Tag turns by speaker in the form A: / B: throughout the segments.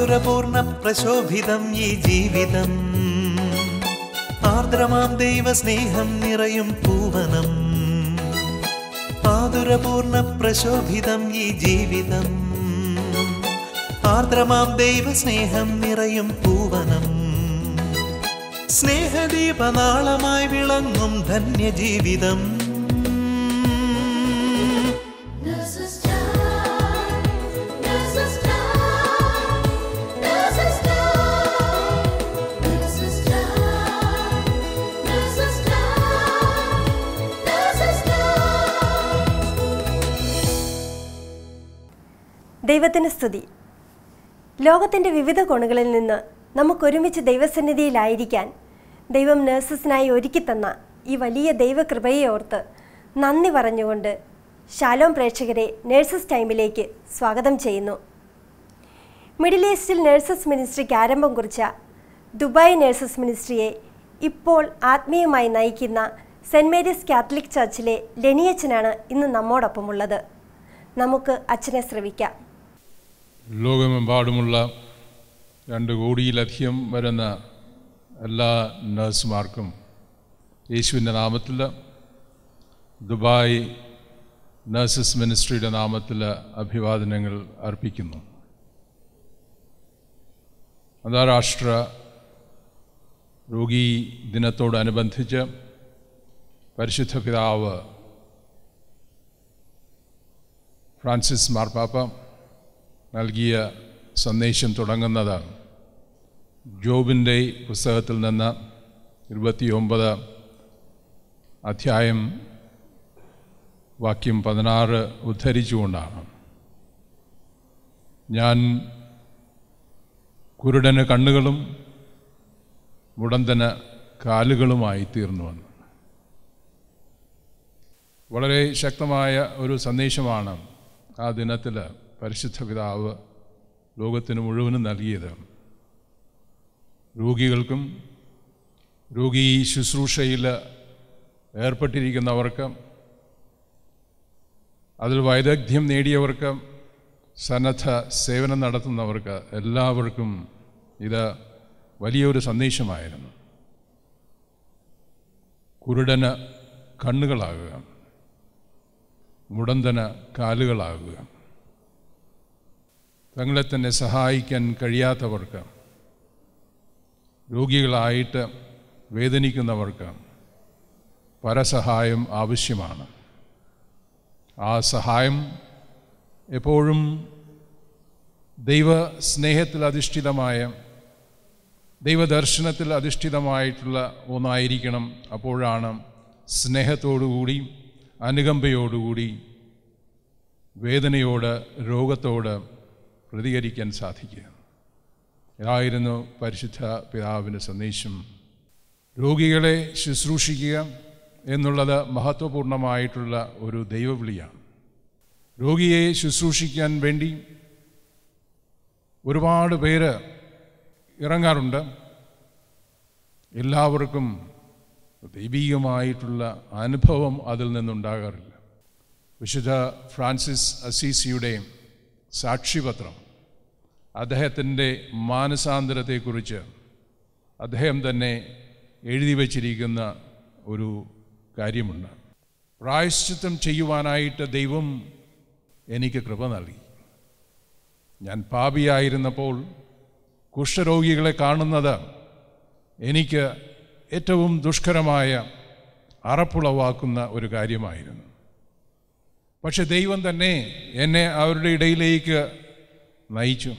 A: മാധുരപൂർണ്ണ പ്രശോഭിതം ഈ ജീവിതം ആർദ്രമാം ദൈവസ്നേഹം നിറയും പൂവനം മാധുരപൂർണ്ണ പ്രശോഭിതം ഈ ജീവിതം ആർദ്രമാം ദൈവസ്നേഹം നിറയും പൂവനം സ്നേഹദീപനാളമായി വിളങ്ങും ധന്യജീവിതം
B: ദൈവത്തിന് സ്തുതി ലോകത്തിൻ്റെ വിവിധ കോണുകളിൽ നിന്ന് നമുക്കൊരുമിച്ച് ദൈവസന്നിധിയിലായിരിക്കാൻ ദൈവം നഴ്സസിനായി ഒരുക്കി തന്ന ഈ വലിയ ദൈവകൃപയെ ഓർത്ത് നന്ദി പറഞ്ഞുകൊണ്ട് ശാലോം പ്രേക്ഷകരെ നഴ്സസ് ടൈമിലേക്ക് സ്വാഗതം ചെയ്യുന്നു മിഡിൽ ഈസ്റ്റിൽ നഴ്സസ് മിനിസ്ട്രിക്ക് ആരംഭം കുറിച്ച ദുബായ് നഴ്സസ് മിനിസ്ട്രിയെ ഇപ്പോൾ ആത്മീയമായി നയിക്കുന്ന സെൻറ്റ് മേരീസ് കാത്തലിക് ചർച്ചിലെ ലെനിയച്ചനാണ് ഇന്ന് നമ്മോടൊപ്പമുള്ളത് നമുക്ക് അച്ഛനെ ശ്രവിക്കാം
C: ലോകമെമ്പാടുമുള്ള രണ്ട് കോടിയിലധികം വരുന്ന എല്ലാ നഴ്സുമാർക്കും യേശുവിൻ്റെ നാമത്തിൽ ദുബായ് നഴ്സസ് മിനിസ്ട്രിയുടെ നാമത്തിൽ അഭിവാദനങ്ങൾ അർപ്പിക്കുന്നു അന്താരാഷ്ട്ര രോഗി ദിനത്തോടനുബന്ധിച്ച് പരിശുദ്ധ പിതാവ് ഫ്രാൻസിസ് മാർപ്പാപ്പ നൽകിയ സന്ദേശം തുടങ്ങുന്നതാണ് ജോബിൻ്റെ പുസ്തകത്തിൽ നിന്ന് ഇരുപത്തിയൊമ്പത് അധ്യായം വാക്യം പതിനാറ് ഉദ്ധരിച്ചുകൊണ്ടാണ് ഞാൻ കുരുടന് കണ്ണുകളും മുടന്തന് കാലുകളുമായി തീർന്നു വന്നു വളരെ ശക്തമായ ഒരു സന്ദേശമാണ് ആ ദിനത്തിൽ പരിശുദ്ധ പിതാവ് ലോകത്തിന് മുഴുവനും നൽകിയത് രോഗികൾക്കും രോഗി ശുശ്രൂഷയിൽ ഏർപ്പെട്ടിരിക്കുന്നവർക്ക് അതിൽ വൈദഗ്ധ്യം നേടിയവർക്ക് സന്നദ്ധ സേവനം നടത്തുന്നവർക്ക് എല്ലാവർക്കും ഇത് വലിയൊരു സന്ദേശമായിരുന്നു കുരുടന് കണ്ണുകളാകുക മുടന്തന് കാലുകളാകുക തങ്ങളെ തന്നെ സഹായിക്കാൻ കഴിയാത്തവർക്ക് രോഗികളായിട്ട് വേദനിക്കുന്നവർക്ക് പരസഹായം ആവശ്യമാണ് ആ സഹായം എപ്പോഴും ദൈവ സ്നേഹത്തിൽ അധിഷ്ഠിതമായ ദൈവദർശനത്തിൽ അധിഷ്ഠിതമായിട്ടുള്ള ഒന്നായിരിക്കണം അപ്പോഴാണ് സ്നേഹത്തോടുകൂടി അനുകമ്പയോടുകൂടി വേദനയോട് രോഗത്തോട് പ്രതികരിക്കാൻ സാധിക്കുക ഇതായിരുന്നു പരിശുദ്ധ പിതാവിൻ്റെ സന്ദേശം രോഗികളെ ശുശ്രൂഷിക്കുക എന്നുള്ളത് മഹത്വപൂർണമായിട്ടുള്ള ഒരു ദൈവവിളിയാണ് രോഗിയെ ശുശ്രൂഷിക്കാൻ വേണ്ടി ഒരുപാട് പേര് ഇറങ്ങാറുണ്ട് എല്ലാവർക്കും ദൈവീകമായിട്ടുള്ള അനുഭവം അതിൽ നിന്നുണ്ടാകാറില്ല വിശുദ്ധ ഫ്രാൻസിസ് അസീസിയുടെയും സാക്ഷിപത്രം അദ്ദേഹത്തിൻ്റെ മാനസാന്തരത്തെക്കുറിച്ച് അദ്ദേഹം തന്നെ എഴുതി വച്ചിരിക്കുന്ന ഒരു കാര്യമുണ്ട് പ്രായശ്ചിത്തം ചെയ്യുവാനായിട്ട് ദൈവം എനിക്ക് കൃപ നൽകി ഞാൻ പാപിയായിരുന്നപ്പോൾ കുഷ്ഠരോഗികളെ കാണുന്നത് എനിക്ക് ഏറ്റവും ദുഷ്കരമായ അറപ്പുളവാക്കുന്ന ഒരു കാര്യമായിരുന്നു പക്ഷെ ദൈവം തന്നെ എന്നെ അവരുടെ ഇടയിലേക്ക് നയിച്ചു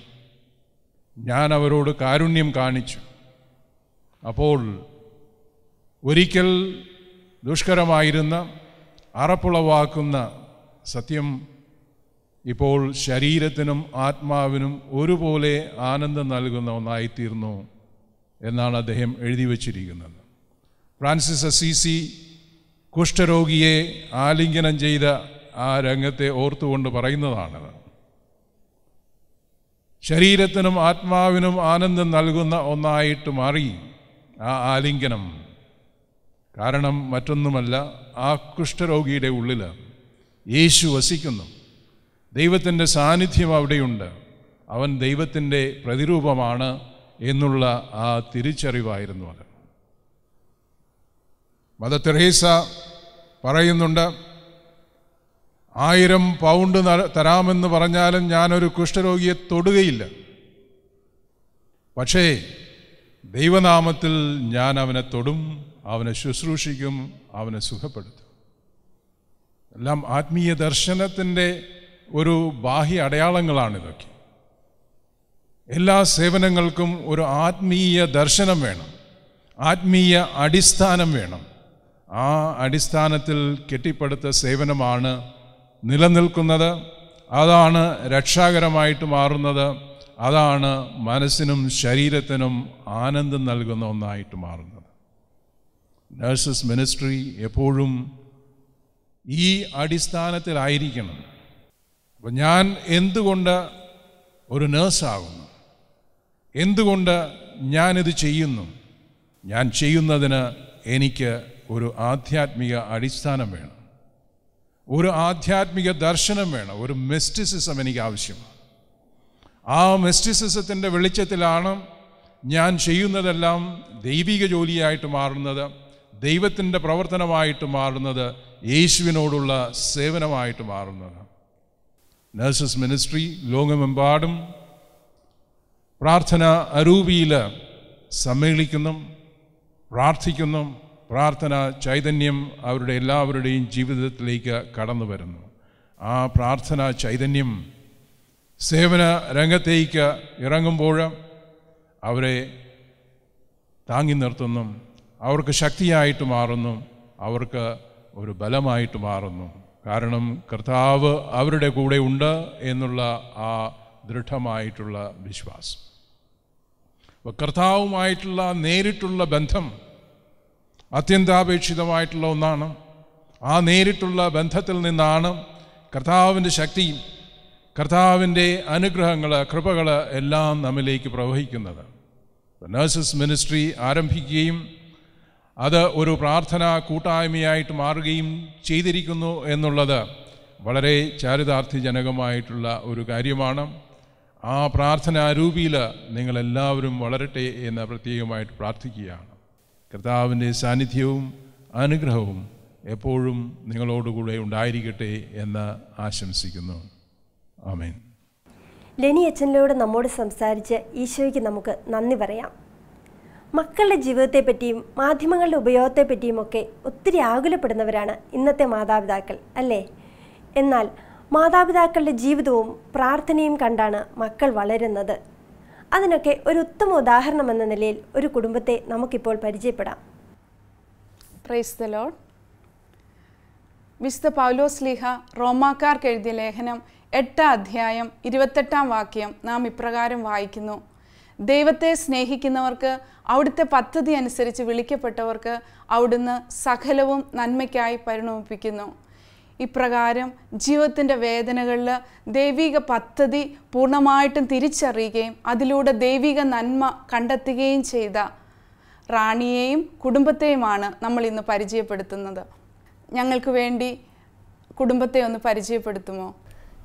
C: ഞാൻ അവരോട് കാരുണ്യം കാണിച്ചു അപ്പോൾ ഒരിക്കൽ ദുഷ്കരമായിരുന്ന അറപ്പുളവാക്കുന്ന സത്യം ഇപ്പോൾ ശരീരത്തിനും ആത്മാവിനും ഒരുപോലെ ആനന്ദം നൽകുന്ന ഒന്നായിത്തീർന്നു എന്നാണ് അദ്ദേഹം എഴുതി വച്ചിരിക്കുന്നത് ഫ്രാൻസിസ് അസീസി കുഷ്ഠരോഗിയെ ആലിംഗനം ചെയ്ത ആ രംഗത്തെ ഓർത്തുകൊണ്ട് പറയുന്നതാണത് ശരീരത്തിനും ആത്മാവിനും ആനന്ദം നൽകുന്ന ഒന്നായിട്ട് മാറി ആ ആലിംഗനം കാരണം മറ്റൊന്നുമല്ല ആ കുഷ്ഠരോഗിയുടെ ഉള്ളിൽ യേശു വസിക്കുന്നു ദൈവത്തിൻ്റെ സാന്നിധ്യം അവിടെയുണ്ട് അവൻ ദൈവത്തിൻ്റെ പ്രതിരൂപമാണ് എന്നുള്ള ആ തിരിച്ചറിവായിരുന്നു അത് മദ തെരേസ പറയുന്നുണ്ട് ആയിരം പൗണ്ട് തരാമെന്ന് പറഞ്ഞാലും ഞാനൊരു കുഷ്ഠരോഗിയെ തൊടുകയില്ല പക്ഷേ ദൈവനാമത്തിൽ ഞാൻ അവനെ തൊടും അവനെ ശുശ്രൂഷിക്കും അവനെ സുഖപ്പെടുത്തും എല്ലാം ആത്മീയ ദർശനത്തിൻ്റെ ഒരു ബാഹ്യ അടയാളങ്ങളാണ് ഇതൊക്കെ എല്ലാ സേവനങ്ങൾക്കും ഒരു ആത്മീയ ദർശനം വേണം ആത്മീയ അടിസ്ഥാനം വേണം ആ അടിസ്ഥാനത്തിൽ കെട്ടിപ്പടുത്ത സേവനമാണ് നിലനിൽക്കുന്നത് അതാണ് രക്ഷാകരമായിട്ട് മാറുന്നത് അതാണ് മനസ്സിനും ശരീരത്തിനും ആനന്ദം നൽകുന്ന ഒന്നായിട്ട് മാറുന്നത് നഴ്സസ് മിനിസ്ട്രി എപ്പോഴും ഈ അടിസ്ഥാനത്തിലായിരിക്കണം അപ്പം ഞാൻ എന്തുകൊണ്ട് ഒരു നേഴ്സാകുന്നു എന്തുകൊണ്ട് ഞാനിത് ചെയ്യുന്നു ഞാൻ ചെയ്യുന്നതിന് എനിക്ക് ഒരു ആധ്യാത്മിക അടിസ്ഥാനം വേണം ഒരു ആധ്യാത്മിക ദർശനം വേണം ഒരു മെസ്റ്റിസിസം എനിക്ക് ആവശ്യമാണ് ആ മെസ്റ്റിസിസത്തിൻ്റെ വെളിച്ചത്തിലാണ് ഞാൻ ചെയ്യുന്നതെല്ലാം ദൈവിക ജോലിയായിട്ട് മാറുന്നത് ദൈവത്തിൻ്റെ പ്രവർത്തനമായിട്ട് മാറുന്നത് യേശുവിനോടുള്ള സേവനമായിട്ട് മാറുന്നത് നഴ്സസ് മിനിസ്ട്രി ലോകമെമ്പാടും പ്രാർത്ഥന അരൂപിയിൽ സമ്മേളിക്കുന്നു പ്രാർത്ഥിക്കുന്നു പ്രാർത്ഥന ചൈതന്യം അവരുടെ എല്ലാവരുടെയും ജീവിതത്തിലേക്ക് കടന്നു വരുന്നു ആ പ്രാർത്ഥന ചൈതന്യം സേവന രംഗത്തേക്ക് ഇറങ്ങുമ്പോൾ അവരെ താങ്ങി നിർത്തുന്നു അവർക്ക് ശക്തിയായിട്ട് മാറുന്നു അവർക്ക് ഒരു ബലമായിട്ട് മാറുന്നു കാരണം കർത്താവ് അവരുടെ കൂടെ ഉണ്ട് എന്നുള്ള ആ ദൃഢമായിട്ടുള്ള വിശ്വാസം കർത്താവുമായിട്ടുള്ള നേരിട്ടുള്ള ബന്ധം അത്യന്താപേക്ഷിതമായിട്ടുള്ള ഒന്നാണ് ആ നേരിട്ടുള്ള ബന്ധത്തിൽ നിന്നാണ് കർത്താവിൻ്റെ ശക്തിയും കർത്താവിൻ്റെ അനുഗ്രഹങ്ങൾ കൃപകൾ എല്ലാം നമ്മിലേക്ക് പ്രവഹിക്കുന്നത് നഴ്സസ് മിനിസ്ട്രി ആരംഭിക്കുകയും അത് ഒരു പ്രാർത്ഥന കൂട്ടായ്മയായിട്ട് മാറുകയും ചെയ്തിരിക്കുന്നു എന്നുള്ളത് വളരെ ചാരിതാർത്ഥ്യജനകമായിട്ടുള്ള ഒരു കാര്യമാണ് ആ പ്രാർത്ഥനാരൂപിയിൽ നിങ്ങളെല്ലാവരും വളരട്ടെ എന്ന് പ്രത്യേകമായിട്ട് പ്രാർത്ഥിക്കുകയാണ് കർത്താവിൻ്റെ സാന്നിധ്യവും അനുഗ്രഹവും എപ്പോഴും നിങ്ങളോടുകൂടെ ഉണ്ടായിരിക്കട്ടെ എന്ന് ആശംസിക്കുന്നു ആമേൻ
B: ലെനി അച്ഛനിലൂടെ നമ്മോട് സംസാരിച്ച് ഈശോയ്ക്ക് നമുക്ക് നന്ദി പറയാം മക്കളുടെ ജീവിതത്തെപ്പറ്റിയും മാധ്യമങ്ങളുടെ ഉപയോഗത്തെപ്പറ്റിയുമൊക്കെ ഒത്തിരി ആകുലപ്പെടുന്നവരാണ് ഇന്നത്തെ മാതാപിതാക്കൾ അല്ലേ എന്നാൽ മാതാപിതാക്കളുടെ ജീവിതവും പ്രാർത്ഥനയും കണ്ടാണ് മക്കൾ വളരുന്നത് അതിനൊക്കെ ഒരു ഉത്തമ ഉദാഹരണം എന്ന നിലയിൽ ഒരു കുടുംബത്തെ നമുക്കിപ്പോൾ പരിചയപ്പെടാം പ്രൈസ് ദ ലോഡ്
D: വിശുദ്ധ പൗലോസ് ലീഹ റോമാക്കാർക്ക് എഴുതിയ ലേഖനം എട്ടാം അധ്യായം ഇരുപത്തെട്ടാം വാക്യം നാം ഇപ്രകാരം വായിക്കുന്നു ദൈവത്തെ സ്നേഹിക്കുന്നവർക്ക് അവിടുത്തെ പദ്ധതി അനുസരിച്ച് വിളിക്കപ്പെട്ടവർക്ക് അവിടുന്ന് സകലവും നന്മയ്ക്കായി പരിണമിപ്പിക്കുന്നു ഇപ്രകാരം ജീവിതത്തിൻ്റെ വേദനകളിൽ ദൈവിക പദ്ധതി പൂർണ്ണമായിട്ടും തിരിച്ചറിയുകയും അതിലൂടെ ദൈവിക നന്മ കണ്ടെത്തുകയും ചെയ്ത റാണിയെയും കുടുംബത്തെയുമാണ് നമ്മൾ ഇന്ന് പരിചയപ്പെടുത്തുന്നത് ഞങ്ങൾക്ക് വേണ്ടി കുടുംബത്തെ ഒന്ന് പരിചയപ്പെടുത്തുമോ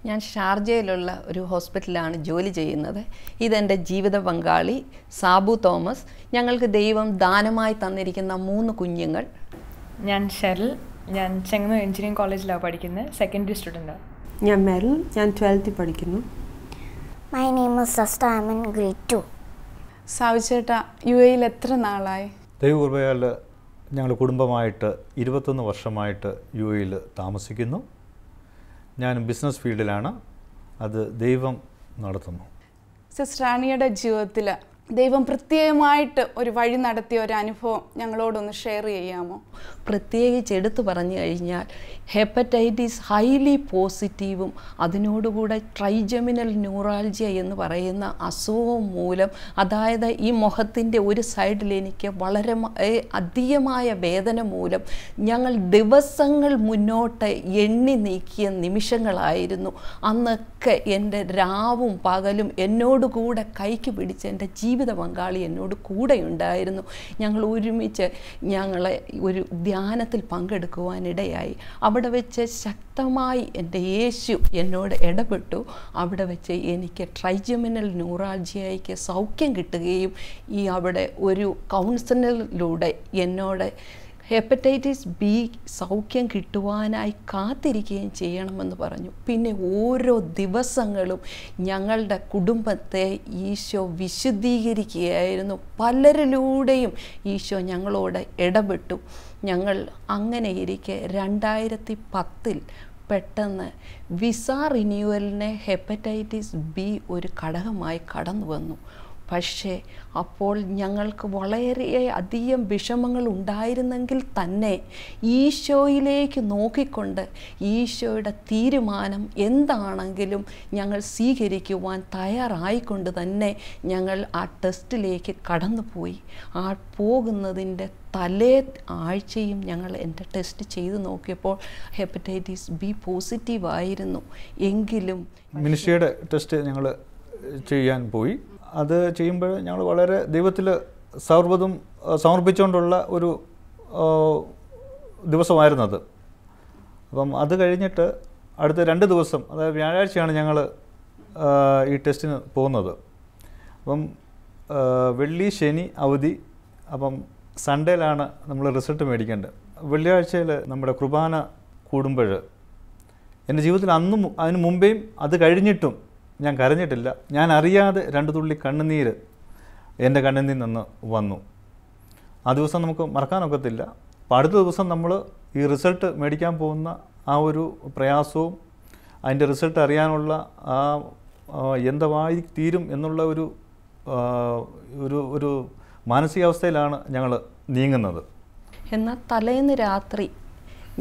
E: ഞാൻ ഷാർജയിലുള്ള ഒരു ഹോസ്പിറ്റലിലാണ് ജോലി ചെയ്യുന്നത് ഇതെൻ്റെ ജീവിത പങ്കാളി സാബു തോമസ് ഞങ്ങൾക്ക് ദൈവം ദാനമായി തന്നിരിക്കുന്ന മൂന്ന് കുഞ്ഞുങ്ങൾ ഞാൻ ഷെറിൽ ഞാൻ ചെങ്ങന്നൂർ എഞ്ചിനീയറിംഗ് കോളേജിലാണ് പഠിക്കുന്നത് സെക്കൻഡ് ഇയർ സ്റ്റുഡൻറ്റാണ് ഞാൻ മെറിൽ ഞാൻ ട്വൽത്തിൽ പഠിക്കുന്നു
D: മൈ നെയിം ഇസ് സസ്റ്റ ഐ മീൻ ഗ്രേറ്റ് ടു ചേട്ടാ യു എയിൽ എത്ര നാളായി
A: ദൈവകൃപയാൽ ഞങ്ങൾ കുടുംബമായിട്ട് ഇരുപത്തൊന്ന് വർഷമായിട്ട് യു എയിൽ താമസിക്കുന്നു ഞാൻ ബിസിനസ് ഫീൽഡിലാണ് അത് ദൈവം നടത്തുന്നു
D: സിസ്റ്റർ റാണിയുടെ ജീവിതത്തിൽ ദൈവം പ്രത്യേകമായിട്ട് ഒരു വഴി നടത്തിയ ഒരു അനുഭവം ഞങ്ങളോടൊന്ന് ഷെയർ ചെയ്യാമോ
E: പ്രത്യേകിച്ച് എടുത്തു പറഞ്ഞു കഴിഞ്ഞാൽ ഹെപ്പറ്റൈറ്റിസ് ഹൈലി പോസിറ്റീവും അതിനോടുകൂടെ ട്രൈജമിനൽ ന്യൂറാൾജിയ എന്ന് പറയുന്ന അസുഖം മൂലം അതായത് ഈ മുഖത്തിൻ്റെ ഒരു സൈഡിൽ എനിക്ക് വളരെ അധികമായ വേദന മൂലം ഞങ്ങൾ ദിവസങ്ങൾ മുന്നോട്ട് എണ്ണി നീക്കിയ നിമിഷങ്ങളായിരുന്നു അന്നൊക്കെ എൻ്റെ രാവും പകലും എന്നോടുകൂടെ കൈക്ക് പിടിച്ച് എൻ്റെ ജീവിതം ജീവിത പങ്കാളി എന്നോട് കൂടെ ഉണ്ടായിരുന്നു ഞങ്ങൾ ഒരുമിച്ച് ഞങ്ങളെ ഒരു ധ്യാനത്തിൽ പങ്കെടുക്കുവാനിടയായി അവിടെ വെച്ച് ശക്തമായി എൻ്റെ യേശു എന്നോട് ഇടപെട്ടു അവിടെ വെച്ച് എനിക്ക് ട്രൈജമിനൽ ന്യൂറാൾജിയയ്ക്ക് സൗഖ്യം കിട്ടുകയും ഈ അവിടെ ഒരു കൗൺസിലിലൂടെ എന്നോട് ഹെപ്പറ്റൈറ്റിസ് ബി സൗഖ്യം കിട്ടുവാനായി കാത്തിരിക്കുകയും ചെയ്യണമെന്ന് പറഞ്ഞു പിന്നെ ഓരോ ദിവസങ്ങളും ഞങ്ങളുടെ കുടുംബത്തെ ഈശോ വിശുദ്ധീകരിക്കുകയായിരുന്നു പലരിലൂടെയും ഈശോ ഞങ്ങളോട് ഇടപെട്ടു ഞങ്ങൾ അങ്ങനെ ഇരിക്കെ രണ്ടായിരത്തി പത്തിൽ പെട്ടെന്ന് വിസ റിന്യൂവലിനെ ഹെപ്പറ്റൈറ്റിസ് ബി ഒരു ഘടകമായി കടന്നു വന്നു പക്ഷേ അപ്പോൾ ഞങ്ങൾക്ക് വളരെ അധികം വിഷമങ്ങൾ ഉണ്ടായിരുന്നെങ്കിൽ തന്നെ ഈശോയിലേക്ക് നോക്കിക്കൊണ്ട് ഈശോയുടെ തീരുമാനം എന്താണെങ്കിലും ഞങ്ങൾ സ്വീകരിക്കുവാൻ തയ്യാറായിക്കൊണ്ട് തന്നെ ഞങ്ങൾ ആ ടെസ്റ്റിലേക്ക് കടന്നുപോയി ആ പോകുന്നതിൻ്റെ തലേ ആഴ്ചയും ഞങ്ങൾ എൻ്റെ ടെസ്റ്റ് ചെയ്ത് നോക്കിയപ്പോൾ ഹെപ്പറ്റൈറ്റിസ് ബി പോസിറ്റീവ് ആയിരുന്നു എങ്കിലും
A: മിനിഷയുടെ ടെസ്റ്റ് ഞങ്ങൾ ചെയ്യാൻ പോയി അത് ചെയ്യുമ്പോൾ ഞങ്ങൾ വളരെ ദൈവത്തിൽ സൗർവതും സമർപ്പിച്ചുകൊണ്ടുള്ള ഒരു ദിവസമായിരുന്നത് അപ്പം അത് കഴിഞ്ഞിട്ട് അടുത്ത രണ്ട് ദിവസം അതായത് വ്യാഴാഴ്ചയാണ് ഞങ്ങൾ ഈ ടെസ്റ്റിന് പോകുന്നത് അപ്പം വെള്ളി ശനി അവധി അപ്പം സൺഡേയിലാണ് നമ്മൾ റിസൾട്ട് മേടിക്കേണ്ടത് വെള്ളിയാഴ്ചയിൽ നമ്മുടെ കുർബാന കൂടുമ്പോൾ എൻ്റെ ജീവിതത്തിൽ അന്നും അതിന് മുമ്പേയും അത് കഴിഞ്ഞിട്ടും ഞാൻ കരഞ്ഞിട്ടില്ല ഞാൻ അറിയാതെ രണ്ട് തുള്ളി കണ്ണുനീർ എൻ്റെ കണ്ണിൽ നിന്ന് വന്നു ആ ദിവസം നമുക്ക് മറക്കാനൊക്കത്തില്ല അപ്പോൾ അടുത്ത ദിവസം നമ്മൾ ഈ റിസൾട്ട് മേടിക്കാൻ പോകുന്ന ആ ഒരു പ്രയാസവും അതിൻ്റെ റിസൾട്ട് അറിയാനുള്ള ആ എന്തായി തീരും എന്നുള്ള ഒരു ഒരു ഒരു മാനസികാവസ്ഥയിലാണ് ഞങ്ങൾ നീങ്ങുന്നത്
E: എന്നാൽ തലേന്ന് രാത്രി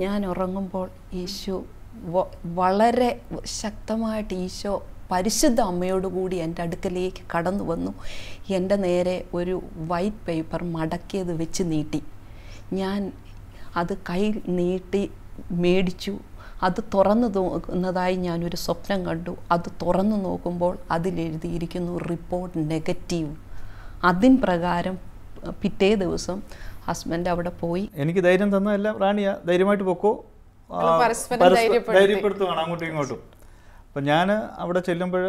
E: ഞാൻ ഉറങ്ങുമ്പോൾ ഈശോ വളരെ ശക്തമായിട്ട് ഈശോ പരിശുദ്ധ അമ്മയോടുകൂടി എൻ്റെ അടുക്കലേക്ക് കടന്നു വന്നു എൻ്റെ നേരെ ഒരു വൈറ്റ് പേപ്പർ മടക്കിയത് വെച്ച് നീട്ടി ഞാൻ അത് കൈ നീട്ടി മേടിച്ചു അത് തുറന്നു നോക്കുന്നതായി ഞാനൊരു സ്വപ്നം കണ്ടു അത് തുറന്നു നോക്കുമ്പോൾ അതിലെഴുതിയിരിക്കുന്നു റിപ്പോർട്ട് നെഗറ്റീവ് അതിൻ പ്രകാരം പിറ്റേ ദിവസം ഹസ്ബൻഡ് അവിടെ പോയി
A: എനിക്ക് ധൈര്യം തന്നതല്ല റാണിയ ധൈര്യമായിട്ട് പൊക്കോ ധൈര്യപ്പെടുത്തുകയാണ് അങ്ങോട്ടും ഇങ്ങോട്ടും അപ്പം ഞാൻ അവിടെ ചെല്ലുമ്പോൾ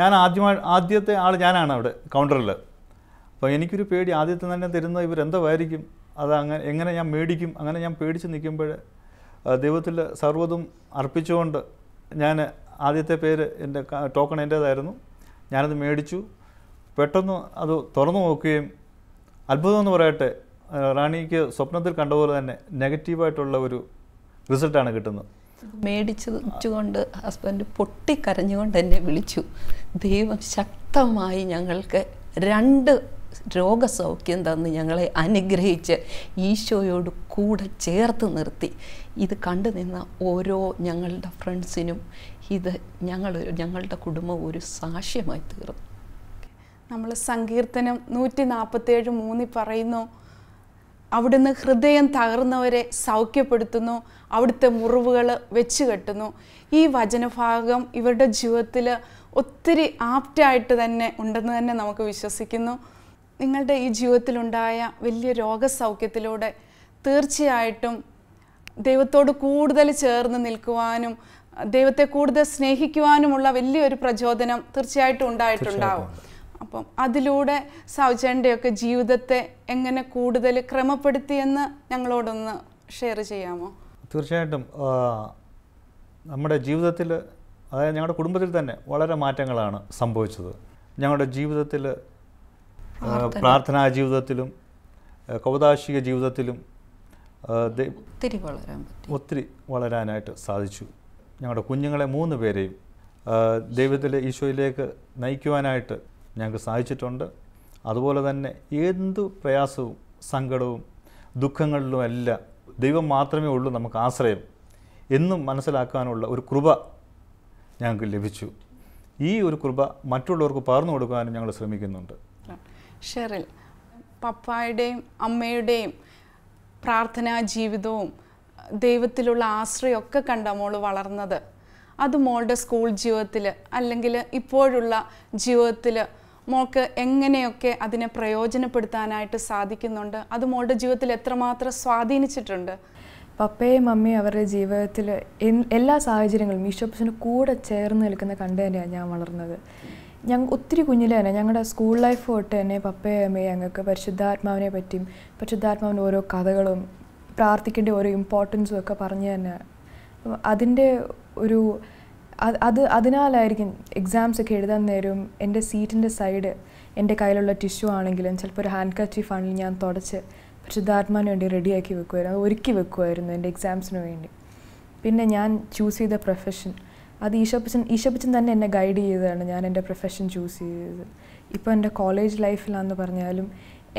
A: ഞാൻ ആദ്യമായി ആദ്യത്തെ ആൾ ഞാനാണ് അവിടെ കൗണ്ടറിൽ അപ്പോൾ എനിക്കൊരു പേടി ആദ്യത്തെ തന്നെ തരുന്ന ഇവരെന്തായിരിക്കും അത് അങ്ങനെ എങ്ങനെ ഞാൻ മേടിക്കും അങ്ങനെ ഞാൻ പേടിച്ച് നിൽക്കുമ്പോൾ ദൈവത്തിൽ സർവ്വതും അർപ്പിച്ചുകൊണ്ട് ഞാൻ ആദ്യത്തെ പേര് എൻ്റെ ടോക്കൺ എൻ്റേതായിരുന്നു ഞാനത് മേടിച്ചു പെട്ടെന്ന് അത് തുറന്നു നോക്കുകയും അത്ഭുതം എന്ന് പറയട്ടെ റാണിക്ക് സ്വപ്നത്തിൽ കണ്ടപോലെ തന്നെ നെഗറ്റീവായിട്ടുള്ള ഒരു റിസൾട്ടാണ് കിട്ടുന്നത്
E: മേടിച്ചുകൊണ്ട് ഹസ്ബൻഡ് പൊട്ടിക്കരഞ്ഞുകൊണ്ട് എന്നെ വിളിച്ചു ദൈവം ശക്തമായി ഞങ്ങൾക്ക് രണ്ട് രോഗസൗഖ്യം തന്ന് ഞങ്ങളെ അനുഗ്രഹിച്ച് ഈശോയോട് കൂടെ ചേർത്ത് നിർത്തി ഇത് കണ്ടു നിന്ന ഓരോ ഞങ്ങളുടെ ഫ്രണ്ട്സിനും ഇത് ഞങ്ങൾ ഞങ്ങളുടെ കുടുംബം ഒരു സാക്ഷ്യമായി തീർന്നു
D: നമ്മൾ സങ്കീർത്തനം നൂറ്റി നാൽപ്പത്തേഴ് മൂന്നിൽ പറയുന്നു അവിടുന്ന് ഹൃദയം തകർന്നവരെ സൗഖ്യപ്പെടുത്തുന്നു അവിടുത്തെ മുറിവുകൾ വെച്ച് കെട്ടുന്നു ഈ വചനഭാഗം ഇവരുടെ ജീവിതത്തിൽ ഒത്തിരി ആപ്റ്റായിട്ട് തന്നെ ഉണ്ടെന്ന് തന്നെ നമുക്ക് വിശ്വസിക്കുന്നു നിങ്ങളുടെ ഈ ജീവിതത്തിലുണ്ടായ വലിയ രോഗസൗഖ്യത്തിലൂടെ തീർച്ചയായിട്ടും ദൈവത്തോട് കൂടുതൽ ചേർന്ന് നിൽക്കുവാനും ദൈവത്തെ കൂടുതൽ സ്നേഹിക്കുവാനുമുള്ള വലിയൊരു പ്രചോദനം തീർച്ചയായിട്ടും ഉണ്ടായിട്ടുണ്ടാവും അപ്പം അതിലൂടെ സൗജൻ്റെയൊക്കെ ജീവിതത്തെ എങ്ങനെ കൂടുതൽ ക്രമപ്പെടുത്തിയെന്ന് ഞങ്ങളോടൊന്ന് ഷെയർ ചെയ്യാമോ
A: തീർച്ചയായിട്ടും നമ്മുടെ ജീവിതത്തിൽ അതായത് ഞങ്ങളുടെ കുടുംബത്തിൽ തന്നെ വളരെ മാറ്റങ്ങളാണ് സംഭവിച്ചത് ഞങ്ങളുടെ ജീവിതത്തിൽ പ്രാർത്ഥനാ ജീവിതത്തിലും കൗതാശിക ജീവിതത്തിലും ഒത്തിരി വളരാൻ ഒത്തിരി വളരാനായിട്ട് സാധിച്ചു ഞങ്ങളുടെ കുഞ്ഞുങ്ങളെ മൂന്ന് പേരെയും ദൈവത്തിലെ ഈശോയിലേക്ക് നയിക്കുവാനായിട്ട് ഞങ്ങൾക്ക് സാധിച്ചിട്ടുണ്ട് അതുപോലെ തന്നെ എന്തു പ്രയാസവും സങ്കടവും ദുഃഖങ്ങളിലും എല്ലാം ദൈവം മാത്രമേ ഉള്ളൂ നമുക്ക് ആശ്രയം എന്നും മനസ്സിലാക്കാനുള്ള ഒരു കൃപ ഞങ്ങൾക്ക് ലഭിച്ചു ഈ ഒരു കൃപ മറ്റുള്ളവർക്ക് പകർന്നു കൊടുക്കാനും ഞങ്ങൾ ശ്രമിക്കുന്നുണ്ട്
D: ഷെറിൽ പപ്പായുടെയും അമ്മയുടെയും പ്രാർത്ഥനാ ജീവിതവും ദൈവത്തിലുള്ള ആശ്രയമൊക്കെ കണ്ട മോൾ വളർന്നത് അത് മോളുടെ സ്കൂൾ ജീവിതത്തിൽ അല്ലെങ്കിൽ ഇപ്പോഴുള്ള ജീവിതത്തിൽ മോൾക്ക് എങ്ങനെയൊക്കെ അതിനെ പ്രയോജനപ്പെടുത്താനായിട്ട് സാധിക്കുന്നുണ്ട് അത് മോളുടെ ജീവിതത്തിൽ എത്രമാത്രം സ്വാധീനിച്ചിട്ടുണ്ട് പപ്പയും
F: മമ്മിയും അവരുടെ ജീവിതത്തിൽ എല്ലാ സാഹചര്യങ്ങളും ഈശോപ്പസിന് കൂടെ ചേർന്ന് നിൽക്കുന്ന കണ്ടു തന്നെയാണ് ഞാൻ വളർന്നത് ഞങ്ങൾ ഒത്തിരി കുഞ്ഞിലെ തന്നെ ഞങ്ങളുടെ സ്കൂൾ ലൈഫ് തൊട്ട് തന്നെ പപ്പയും അമ്മയും ഞങ്ങൾക്ക് പരിശുദ്ധാത്മാവിനെ പറ്റിയും പരിശുദ്ധാത്മാവിൻ്റെ ഓരോ കഥകളും പ്രാർത്ഥിക്കേണ്ട ഓരോ ഇമ്പോർട്ടൻസും ഒക്കെ പറഞ്ഞു തന്നെ അതിൻ്റെ ഒരു അത് അതിനാലായിരിക്കും എക്സാംസ് ഒക്കെ എഴുതാൻ നേരവും എൻ്റെ സീറ്റിൻ്റെ സൈഡ് എൻ്റെ കയ്യിലുള്ള ടിഷ്യൂ ആണെങ്കിലും ചിലപ്പോൾ ഒരു ഹാൻഡ് കച്ചീഫ് ആണെങ്കിലും ഞാൻ തുടച്ച് പരിശുദ്ധാത്മാവിന് വേണ്ടി റെഡിയാക്കി വെക്കുമായിരുന്നു അത് ഒരുക്കി വെക്കുമായിരുന്നു എൻ്റെ എക്സാംസിന് വേണ്ടി പിന്നെ ഞാൻ ചൂസ് ചെയ്ത പ്രൊഫഷൻ അത് ഈശോപ്പച്ചൻ ഈശോപ്പച്ചൻ തന്നെ എന്നെ ഗൈഡ് ചെയ്തതാണ് ഞാൻ എൻ്റെ പ്രൊഫഷൻ ചൂസ് ചെയ്തത് ഇപ്പോൾ എൻ്റെ കോളേജ് ലൈഫിലാണെന്ന് പറഞ്ഞാലും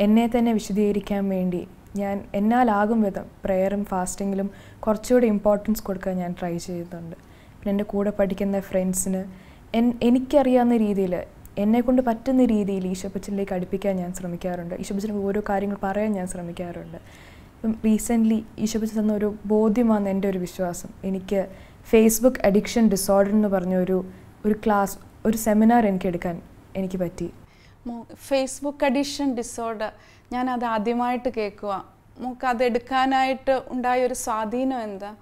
F: എന്നെ തന്നെ വിശദീകരിക്കാൻ വേണ്ടി ഞാൻ എന്നാലാകും വിധം പ്രെയറും ഫാസ്റ്റിങ്ങിലും കുറച്ചുകൂടി ഇമ്പോർട്ടൻസ് കൊടുക്കാൻ ഞാൻ ട്രൈ ചെയ്തിട്ടുണ്ട് പിന്നെ എൻ്റെ കൂടെ പഠിക്കുന്ന ഫ്രണ്ട്സിന് എൻ എനിക്കറിയാവുന്ന രീതിയിൽ എന്നെക്കൊണ്ട് പറ്റുന്ന രീതിയിൽ ഈശോപ്പച്ചനിലേക്ക് അടുപ്പിക്കാൻ ഞാൻ ശ്രമിക്കാറുണ്ട് ഈശോപ്പച്ചന് ഓരോ കാര്യങ്ങൾ പറയാൻ ഞാൻ ശ്രമിക്കാറുണ്ട് ഇപ്പം റീസെൻ്റ്ലി ഈശോപ്പച്ചൻ തന്ന ഒരു ബോധ്യമാണ് എൻ്റെ ഒരു വിശ്വാസം എനിക്ക് ഫേസ്ബുക്ക് അഡിക്ഷൻ ഡിസോർഡർ എന്ന് പറഞ്ഞ ഒരു ഒരു ക്ലാസ് ഒരു സെമിനാർ എനിക്ക് എടുക്കാൻ എനിക്ക് പറ്റി
D: ഫേസ്ബുക്ക് അഡിക്ഷൻ ഡിസോർഡർ ഞാൻ അത് ആദ്യമായിട്ട് കേൾക്കുക നമുക്ക് അത് എടുക്കാനായിട്ട് ഉണ്ടായ ഒരു സ്വാധീനം എന്താ